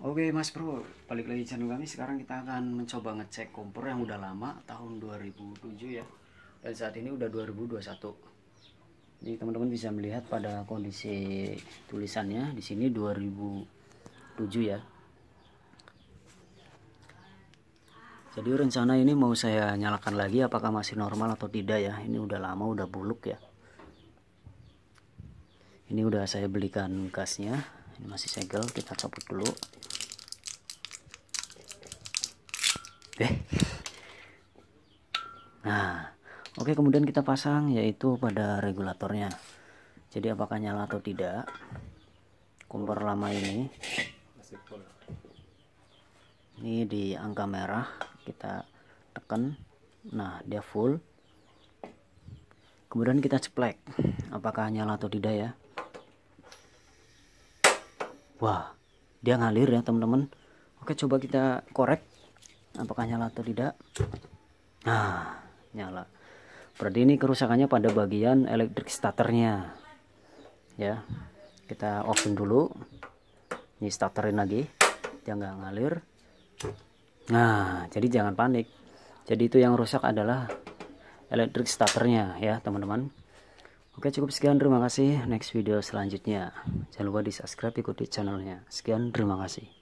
Oke mas bro, balik lagi channel kami Sekarang kita akan mencoba ngecek kompor yang udah lama Tahun 2007 ya Dan saat ini udah 2021 Jadi teman-teman bisa melihat pada kondisi tulisannya di sini 2007 ya Jadi rencana ini mau saya nyalakan lagi apakah masih normal atau tidak ya Ini udah lama udah buluk ya Ini udah saya belikan gasnya ini masih segel kita copot dulu deh nah oke kemudian kita pasang yaitu pada regulatornya jadi apakah nyala atau tidak kompor lama ini ini di angka merah kita tekan nah dia full kemudian kita ceplek apakah nyala atau tidak ya wah dia ngalir ya teman-teman oke coba kita korek apakah nyala atau tidak nah nyala berarti ini kerusakannya pada bagian elektrik starternya ya kita open dulu ini starterin lagi Dia nggak ngalir nah jadi jangan panik jadi itu yang rusak adalah elektrik starternya ya teman-teman oke cukup sekian terima kasih next video selanjutnya jangan lupa di subscribe ikuti channelnya sekian terima kasih